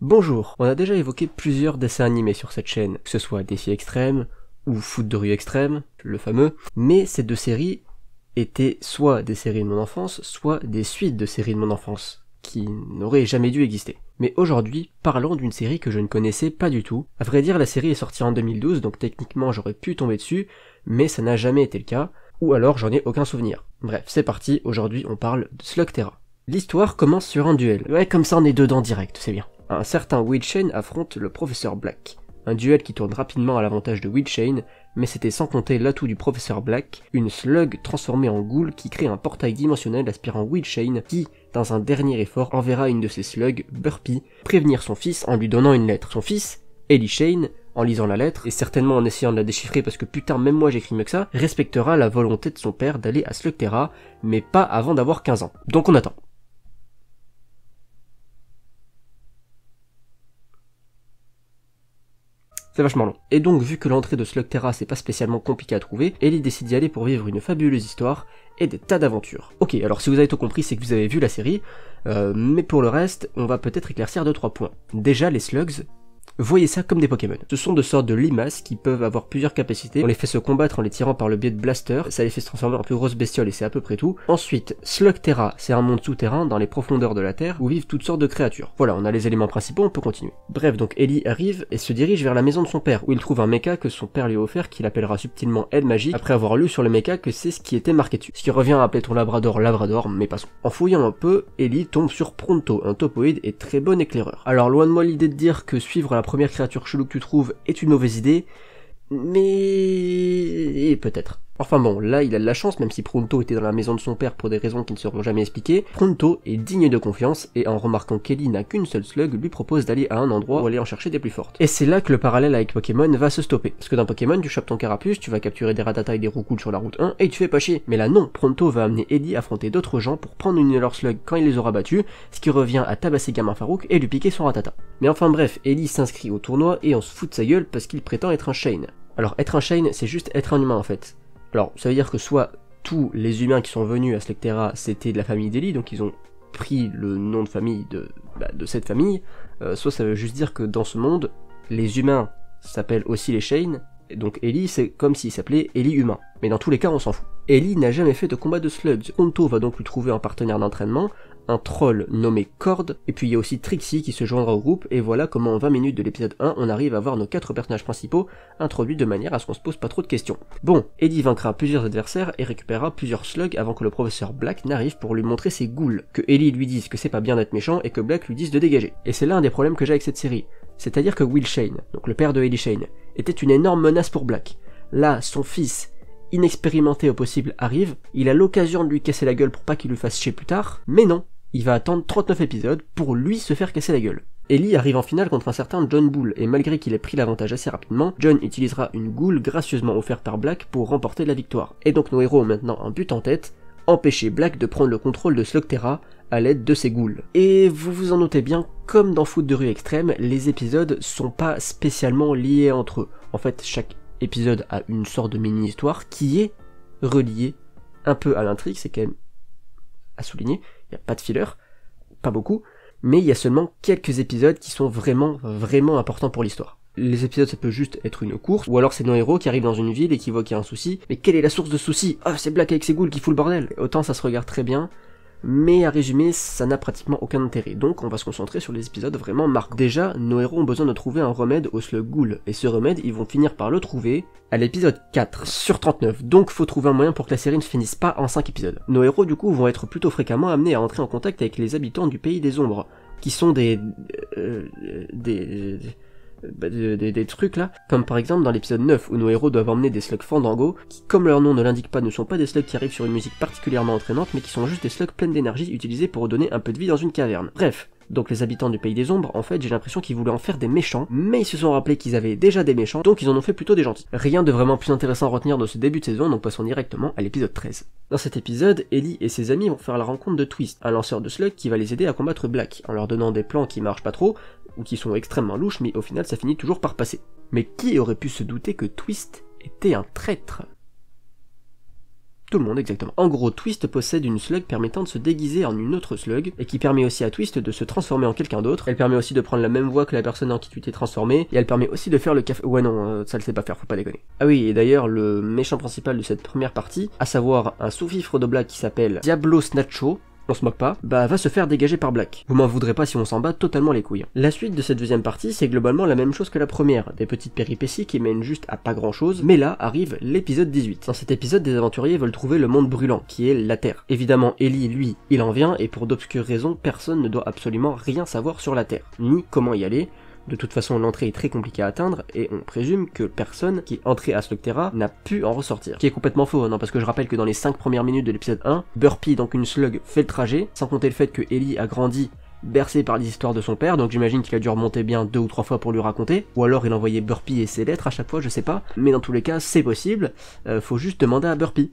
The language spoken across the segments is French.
Bonjour, on a déjà évoqué plusieurs dessins animés sur cette chaîne, que ce soit Défi Extrême ou Foot de rue Extrême, le fameux, mais ces deux séries étaient soit des séries de mon enfance, soit des suites de séries de mon enfance, qui n'auraient jamais dû exister. Mais aujourd'hui, parlons d'une série que je ne connaissais pas du tout. À vrai dire, la série est sortie en 2012, donc techniquement j'aurais pu tomber dessus, mais ça n'a jamais été le cas, ou alors j'en ai aucun souvenir. Bref, c'est parti, aujourd'hui on parle de Slugterra. L'histoire commence sur un duel. Ouais, comme ça on est dedans direct, c'est bien un certain Shane affronte le professeur Black. Un duel qui tourne rapidement à l'avantage de Shane, mais c'était sans compter l'atout du professeur Black, une slug transformée en ghoul qui crée un portail dimensionnel aspirant Shane, qui, dans un dernier effort, enverra une de ses slugs, Burpee, prévenir son fils en lui donnant une lettre. Son fils, Ellie Shane, en lisant la lettre, et certainement en essayant de la déchiffrer parce que putain même moi j'écris mieux que ça, respectera la volonté de son père d'aller à Slugterra, mais pas avant d'avoir 15 ans. Donc on attend. vachement long. Et donc, vu que l'entrée de Slugterra c'est pas spécialement compliqué à trouver, Ellie décide d'y aller pour vivre une fabuleuse histoire et des tas d'aventures. Ok, alors si vous avez tout compris, c'est que vous avez vu la série, euh, mais pour le reste, on va peut-être éclaircir 2 trois points. Déjà, les slugs, Voyez ça comme des Pokémon. Ce sont de sortes de limaces qui peuvent avoir plusieurs capacités. On les fait se combattre en les tirant par le biais de blaster, ça les fait se transformer en plus grosses bestioles et c'est à peu près tout. Ensuite, Slugterra, c'est un monde souterrain dans les profondeurs de la Terre où vivent toutes sortes de créatures. Voilà, on a les éléments principaux, on peut continuer. Bref, donc Ellie arrive et se dirige vers la maison de son père où il trouve un mecha que son père lui a offert qu'il appellera subtilement Ed magique après avoir lu sur le mecha que c'est ce qui était marqué dessus. Ce qui revient à appeler ton labrador labrador, mais passons. En fouillant un peu, Ellie tombe sur Pronto, un topoïde et très bon éclaireur. Alors loin de moi l'idée de dire que suivre la première créature chelou que tu trouves est une mauvaise idée, mais peut-être. Enfin bon, là il a de la chance, même si Pronto était dans la maison de son père pour des raisons qui ne seront jamais expliquées, Pronto est digne de confiance et en remarquant qu'Ellie n'a qu'une seule slug, lui propose d'aller à un endroit où aller en chercher des plus fortes. Et c'est là que le parallèle avec Pokémon va se stopper. Parce que dans Pokémon, tu chopes ton carapuce, tu vas capturer des Ratata et des roucoules sur la route 1 et tu fais pas chier. Mais là non, Pronto va amener à affronter d'autres gens pour prendre une de leurs slugs quand il les aura battus, ce qui revient à tabasser Gamin Farouk et lui piquer son Ratata. Mais enfin bref, Eddie s'inscrit au tournoi et on se fout de sa gueule parce qu'il prétend être un Shane. Alors être un Shane, c'est juste être un humain en fait. Alors, ça veut dire que soit tous les humains qui sont venus à Slectera, c'était de la famille d'Eli, donc ils ont pris le nom de famille de, bah, de cette famille, euh, soit ça veut juste dire que dans ce monde, les humains s'appellent aussi les Shane, donc Eli, c'est comme s'il s'appelait Eli humain. Mais dans tous les cas, on s'en fout. Ellie n'a jamais fait de combat de Sludge. Honto va donc lui trouver un partenaire d'entraînement, un troll nommé Cord, et puis il y a aussi Trixie qui se joindra au groupe, et voilà comment en 20 minutes de l'épisode 1, on arrive à voir nos quatre personnages principaux introduits de manière à ce qu'on se pose pas trop de questions. Bon, Eddie vaincra plusieurs adversaires et récupérera plusieurs slugs avant que le professeur Black n'arrive pour lui montrer ses ghouls, que Ellie lui dise que c'est pas bien d'être méchant et que Black lui dise de dégager. Et c'est là un des problèmes que j'ai avec cette série, c'est-à-dire que Will Shane, donc le père de Ellie Shane, était une énorme menace pour Black. Là, son fils, inexpérimenté au possible, arrive, il a l'occasion de lui casser la gueule pour pas qu'il lui fasse chier plus tard, mais non, il va attendre 39 épisodes pour lui se faire casser la gueule. Ellie arrive en finale contre un certain John Bull, et malgré qu'il ait pris l'avantage assez rapidement, John utilisera une goule gracieusement offerte par Black pour remporter la victoire. Et donc nos héros ont maintenant un but en tête, empêcher Black de prendre le contrôle de Slugterra à l'aide de ses goules. Et vous vous en notez bien, comme dans Foot de rue extrême, les épisodes sont pas spécialement liés entre eux. En fait, chaque épisode a une sorte de mini-histoire qui est reliée un peu à l'intrigue, c'est qu'elle même à souligner, il n'y a pas de filler, pas beaucoup, mais il y a seulement quelques épisodes qui sont vraiment, vraiment importants pour l'histoire. Les épisodes, ça peut juste être une course, ou alors c'est nos héros qui arrivent dans une ville et qui voient qu'il y a un souci. Mais quelle est la source de souci Ah, oh, c'est Black avec ses ghouls qui fout le bordel Autant ça se regarde très bien, mais à résumer, ça n'a pratiquement aucun intérêt, donc on va se concentrer sur les épisodes vraiment marquants. Déjà, nos héros ont besoin de trouver un remède au slug ghoul, et ce remède, ils vont finir par le trouver à l'épisode 4 sur 39, donc faut trouver un moyen pour que la série ne finisse pas en 5 épisodes. Nos héros, du coup, vont être plutôt fréquemment amenés à entrer en contact avec les habitants du pays des ombres, qui sont des... Euh, euh, des bah, des, trucs là, comme par exemple dans l'épisode 9 où nos héros doivent emmener des slugs fandango, qui comme leur nom ne l'indique pas ne sont pas des slugs qui arrivent sur une musique particulièrement entraînante mais qui sont juste des slugs pleins d'énergie utilisés pour redonner un peu de vie dans une caverne. Bref, donc les habitants du pays des ombres, en fait, j'ai l'impression qu'ils voulaient en faire des méchants, mais ils se sont rappelés qu'ils avaient déjà des méchants, donc ils en ont fait plutôt des gentils. Rien de vraiment plus intéressant à retenir de ce début de saison, donc passons directement à l'épisode 13. Dans cet épisode, Ellie et ses amis vont faire la rencontre de Twist, un lanceur de slugs qui va les aider à combattre Black, en leur donnant des plans qui marchent pas trop, ou qui sont extrêmement louches, mais au final ça finit toujours par passer. Mais qui aurait pu se douter que Twist était un traître tout le monde exactement. En gros, Twist possède une slug permettant de se déguiser en une autre slug, et qui permet aussi à Twist de se transformer en quelqu'un d'autre. Elle permet aussi de prendre la même voix que la personne en qui tu t'es transformé, et elle permet aussi de faire le café... Ouais non, euh, ça le sait pas faire, faut pas déconner. Ah oui, et d'ailleurs, le méchant principal de cette première partie, à savoir un sous-fifre de qui s'appelle Diablo Snatcho, on se moque pas, bah va se faire dégager par Black. Vous m'en voudrez pas si on s'en bat totalement les couilles. La suite de cette deuxième partie, c'est globalement la même chose que la première, des petites péripéties qui mènent juste à pas grand chose, mais là arrive l'épisode 18. Dans cet épisode, des aventuriers veulent trouver le monde brûlant, qui est la Terre. Évidemment, Ellie, lui, il en vient, et pour d'obscures raisons, personne ne doit absolument rien savoir sur la Terre, ni comment y aller, de toute façon, l'entrée est très compliquée à atteindre et on présume que personne qui est entré à Slugterra n'a pu en ressortir. Ce Qui est complètement faux, hein, non, parce que je rappelle que dans les 5 premières minutes de l'épisode 1, Burpee, donc une slug, fait le trajet, sans compter le fait que Ellie a grandi bercée par les histoires de son père, donc j'imagine qu'il a dû remonter bien deux ou trois fois pour lui raconter, ou alors il envoyait Burpee et ses lettres à chaque fois, je sais pas, mais dans tous les cas, c'est possible, euh, faut juste demander à Burpee.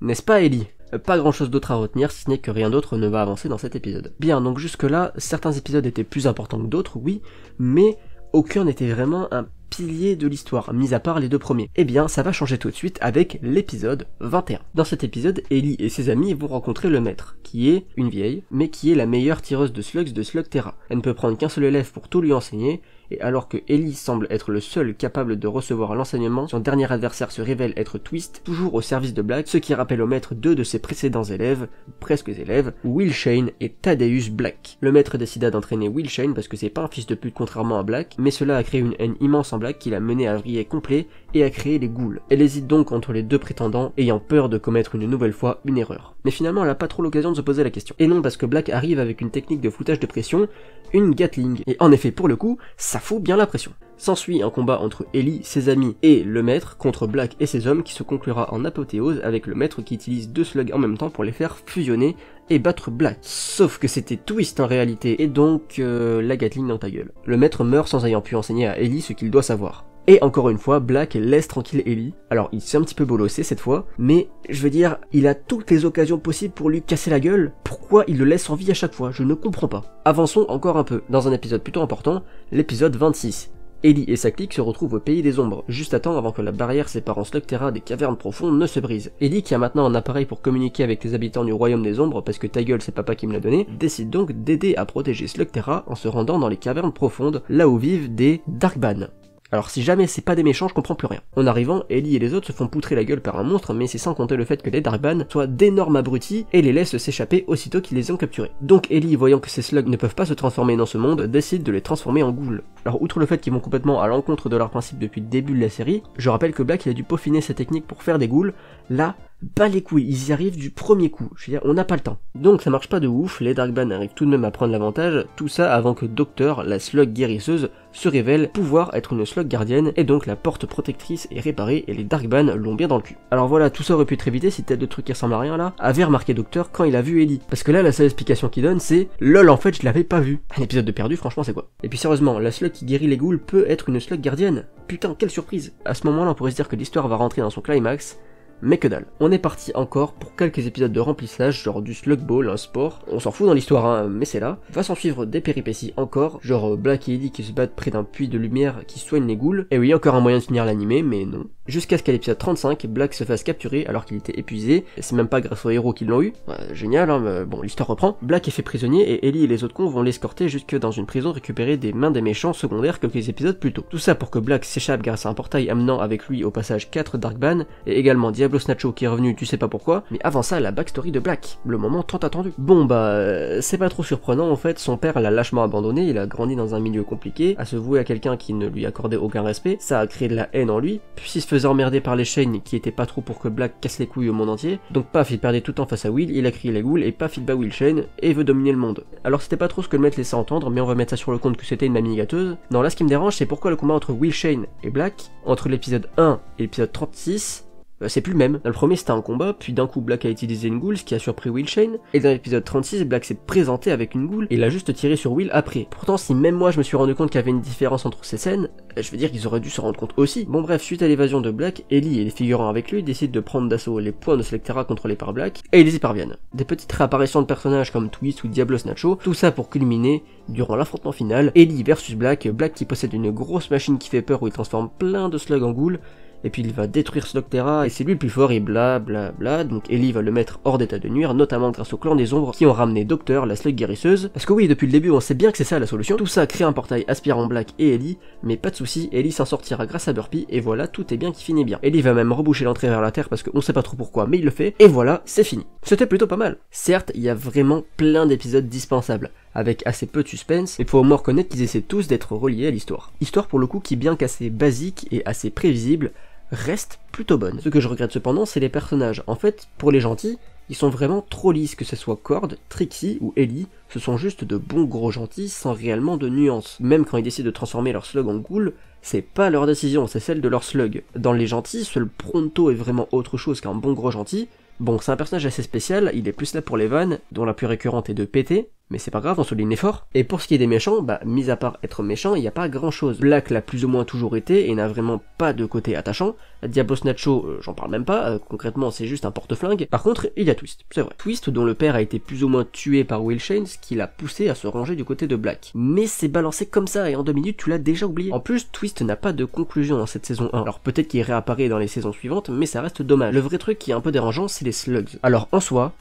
N'est-ce pas Ellie euh, pas grand chose d'autre à retenir, si ce n'est que rien d'autre ne va avancer dans cet épisode. Bien, donc jusque-là, certains épisodes étaient plus importants que d'autres, oui, mais aucun n'était vraiment un pilier de l'histoire, mis à part les deux premiers. Eh bien, ça va changer tout de suite avec l'épisode 21. Dans cet épisode, Ellie et ses amis vont rencontrer le maître, qui est une vieille, mais qui est la meilleure tireuse de slugs de Slugterra. Terra. Elle ne peut prendre qu'un seul élève pour tout lui enseigner, et alors que Ellie semble être le seul capable de recevoir l'enseignement, son dernier adversaire se révèle être Twist, toujours au service de Black, ce qui rappelle au maître deux de ses précédents élèves, presque élèves, Will Shane et Thaddeus Black. Le maître décida d'entraîner Will Shane parce que c'est pas un fils de pute contrairement à Black, mais cela a créé une haine immense en Black qui l'a mené à vriller complet et à créer les ghouls. Elle hésite donc entre les deux prétendants, ayant peur de commettre une nouvelle fois une erreur. Mais finalement, elle n'a pas trop l'occasion de se poser la question. Et non parce que Black arrive avec une technique de foutage de pression, une Gatling. Et en effet, pour le coup, ça faut bien la pression. S'ensuit un combat entre Ellie, ses amis et le maître contre Black et ses hommes qui se conclura en apothéose avec le maître qui utilise deux slugs en même temps pour les faire fusionner et battre Black. Sauf que c'était Twist en réalité, et donc euh, la Gatling dans ta gueule. Le maître meurt sans ayant pu enseigner à Ellie ce qu'il doit savoir. Et encore une fois, Black laisse tranquille Ellie. Alors, il s'est un petit peu bolossé cette fois, mais je veux dire, il a toutes les occasions possibles pour lui casser la gueule. Pourquoi il le laisse en vie à chaque fois Je ne comprends pas. Avançons encore un peu dans un épisode plutôt important, l'épisode 26. Ellie et sa clique se retrouvent au pays des ombres, juste à temps avant que la barrière séparant Slugterra des cavernes profondes ne se brise. Ellie, qui a maintenant un appareil pour communiquer avec les habitants du royaume des ombres parce que ta gueule c'est papa qui me l'a donné, décide donc d'aider à protéger Slugterra en se rendant dans les cavernes profondes, là où vivent des Darkban. Alors si jamais c'est pas des méchants, je comprends plus rien. En arrivant, Ellie et les autres se font poutrer la gueule par un monstre, mais c'est sans compter le fait que les Darkban soient d'énormes abrutis et les laissent s'échapper aussitôt qu'ils les ont capturés. Donc Ellie, voyant que ces slugs ne peuvent pas se transformer dans ce monde, décide de les transformer en ghouls. Alors outre le fait qu'ils vont complètement à l'encontre de leurs principes depuis le début de la série, je rappelle que Black a dû peaufiner sa technique pour faire des ghouls, là pas les couilles, ils y arrivent du premier coup. Je veux dire, on n'a pas le temps. Donc ça marche pas de ouf, les Dark arrivent tout de même à prendre l'avantage, tout ça avant que Docteur, la slug guérisseuse, se révèle pouvoir être une slug gardienne, et donc la porte protectrice est réparée et les Dark Ban l'ont bien dans le cul. Alors voilà, tout ça aurait pu être évité si t'as de trucs qui ressemble à rien là, avait remarqué Docteur quand il a vu Ellie. Parce que là, la seule explication qu'il donne, c'est LOL, en fait, je l'avais pas vu. Un épisode de perdu, franchement, c'est quoi Et puis sérieusement, la slug qui guérit les ghouls peut être une slug gardienne. Putain, quelle surprise À ce moment-là, on pourrait se dire que l'histoire va rentrer dans son climax, mais que dalle. On est parti encore pour quelques épisodes de remplissage, genre du slug ball, un sport, on s'en fout dans l'histoire, hein, mais c'est là. Va s'en suivre des péripéties encore, genre euh, Black et Eddie qui se battent près d'un puits de lumière qui soigne les goules. Et oui, encore un moyen de finir l'animé, mais non jusqu'à ce qu'à l'épisode 35, Black se fasse capturer alors qu'il était épuisé. C'est même pas grâce aux héros qu'ils l'ont eu. Bah, génial, hein, bon, l'histoire reprend. Black est fait prisonnier et Ellie et les autres cons vont l'escorter jusque dans une prison récupérée des mains des méchants secondaires quelques épisodes plus tôt. Tout ça pour que Black s'échappe grâce à un portail amenant avec lui au passage 4 Darkban et également Diablo Snacho qui est revenu tu sais pas pourquoi, mais avant ça la backstory de Black, le moment tant attendu. Bon bah euh, c'est pas trop surprenant en fait, son père l'a lâchement abandonné, il a grandi dans un milieu compliqué, à se vouer à quelqu'un qui ne lui accordait aucun respect, ça a créé de la haine en lui, puis se faisait faisait par les chaînes qui étaient pas trop pour que Black casse les couilles au monde entier. Donc paf, il perdait tout le temps face à Will, il a crié la goules et paf, il bat Will Shane et veut dominer le monde. Alors c'était pas trop ce que le maître laissait entendre, mais on va mettre ça sur le compte que c'était une mamie gâteuse. Non, là ce qui me dérange, c'est pourquoi le combat entre Will Shane et Black, entre l'épisode 1 et l'épisode 36, euh, c'est plus le même. Dans le premier, c'était un combat, puis d'un coup, Black a utilisé une ghoul, ce qui a surpris Will Shane. Et dans l'épisode 36, Black s'est présenté avec une ghoul, et il juste tiré sur Will après. Pourtant, si même moi je me suis rendu compte qu'il y avait une différence entre ces scènes, euh, je veux dire qu'ils auraient dû se rendre compte aussi. Bon, bref, suite à l'évasion de Black, Ellie et les figurants avec lui décident de prendre d'assaut les points de Selectera contrôlés par Black et ils y parviennent. Des petites réapparitions de personnages comme Twist ou Diablo Nacho, tout ça pour culminer durant l'affrontement final, Ellie versus Black, Black qui possède une grosse machine qui fait peur où il transforme plein de slugs en ghouls et puis il va détruire ce Doctera et c'est lui le plus fort, et bla bla bla. Donc Ellie va le mettre hors d'état de nuire, notamment grâce au clan des ombres qui ont ramené Docteur, la Slug guérisseuse. Parce que oui, depuis le début, on sait bien que c'est ça la solution. Tout ça crée un portail aspirant Black et Ellie, mais pas de souci, Ellie s'en sortira grâce à Burpee, et voilà, tout est bien qui finit bien. Ellie va même reboucher l'entrée vers la Terre parce qu'on sait pas trop pourquoi, mais il le fait, et voilà, c'est fini. C'était plutôt pas mal. Certes, il y a vraiment plein d'épisodes dispensables avec assez peu de suspense, mais faut au moins reconnaître qu'ils essaient tous d'être reliés à l'histoire. Histoire pour le coup qui, bien qu'assez basique et assez prévisible, reste plutôt bonne. Ce que je regrette cependant, c'est les personnages. En fait, pour les gentils, ils sont vraiment trop lisses, que ce soit Cord, Trixie ou Ellie, ce sont juste de bons gros gentils sans réellement de nuances. Même quand ils décident de transformer leur slug en ghoul, c'est pas leur décision, c'est celle de leur slug. Dans les gentils, seul Pronto est vraiment autre chose qu'un bon gros gentil. Bon, c'est un personnage assez spécial, il est plus là pour les vannes, dont la plus récurrente est de péter, mais c'est pas grave, on souligne l'effort. Et pour ce qui est des méchants, bah, mis à part être méchant, il n'y a pas grand chose. Black l'a plus ou moins toujours été et n'a vraiment pas de côté attachant. Diablo Snatcho, euh, j'en parle même pas, euh, concrètement c'est juste un porte-flingue. Par contre, il y a Twist, c'est vrai. Twist dont le père a été plus ou moins tué par Will Shane, ce qui l'a poussé à se ranger du côté de Black. Mais c'est balancé comme ça et en deux minutes tu l'as déjà oublié. En plus, Twist n'a pas de conclusion dans cette saison 1. Alors peut-être qu'il réapparaît dans les saisons suivantes, mais ça reste dommage. Le vrai truc qui est un peu dérangeant, c'est les slugs. Alors en soi,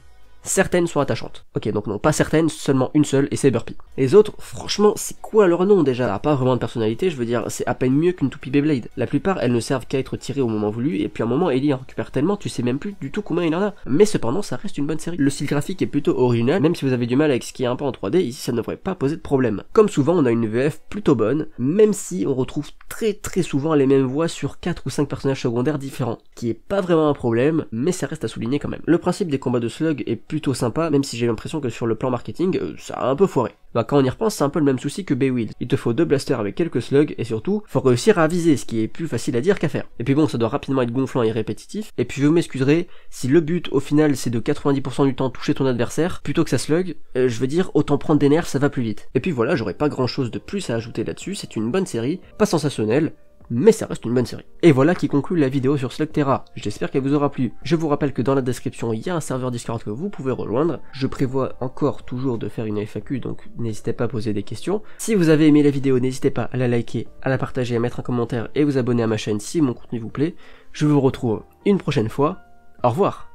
certaines sont attachantes. Ok, donc non, pas certaines, seulement une seule, et c'est Burpee. Les autres, franchement, c'est quoi leur nom déjà Pas vraiment de personnalité, je veux dire, c'est à peine mieux qu'une toupie Beyblade. La plupart, elles ne servent qu'à être tirées au moment voulu, et puis un moment, Ellie en récupère tellement, tu sais même plus du tout comment il en a. Mais cependant, ça reste une bonne série. Le style graphique est plutôt original, même si vous avez du mal avec ce qui est un peu en 3D, ici ça ne devrait pas poser de problème. Comme souvent, on a une VF plutôt bonne, même si on retrouve très très souvent les mêmes voix sur 4 ou 5 personnages secondaires différents, qui est pas vraiment un problème, mais ça reste à souligner quand même. Le principe des combats de slug est plutôt sympa, même si j'ai l'impression que sur le plan marketing, euh, ça a un peu foiré. Bah quand on y repense, c'est un peu le même souci que Baywill. Il te faut deux blasters avec quelques slugs, et surtout, faut réussir à viser, ce qui est plus facile à dire qu'à faire. Et puis bon, ça doit rapidement être gonflant et répétitif, et puis je m'excuserez, si le but au final c'est de 90% du temps toucher ton adversaire, plutôt que ça slug, euh, je veux dire, autant prendre des nerfs, ça va plus vite. Et puis voilà, j'aurais pas grand chose de plus à ajouter là-dessus, c'est une bonne série, pas sensationnelle, mais ça reste une bonne série. Et voilà qui conclut la vidéo sur Slugterra, j'espère qu'elle vous aura plu. Je vous rappelle que dans la description il y a un serveur Discord que vous pouvez rejoindre, je prévois encore toujours de faire une FAQ donc n'hésitez pas à poser des questions. Si vous avez aimé la vidéo n'hésitez pas à la liker, à la partager, à mettre un commentaire et vous abonner à ma chaîne si mon contenu vous plaît. Je vous retrouve une prochaine fois, au revoir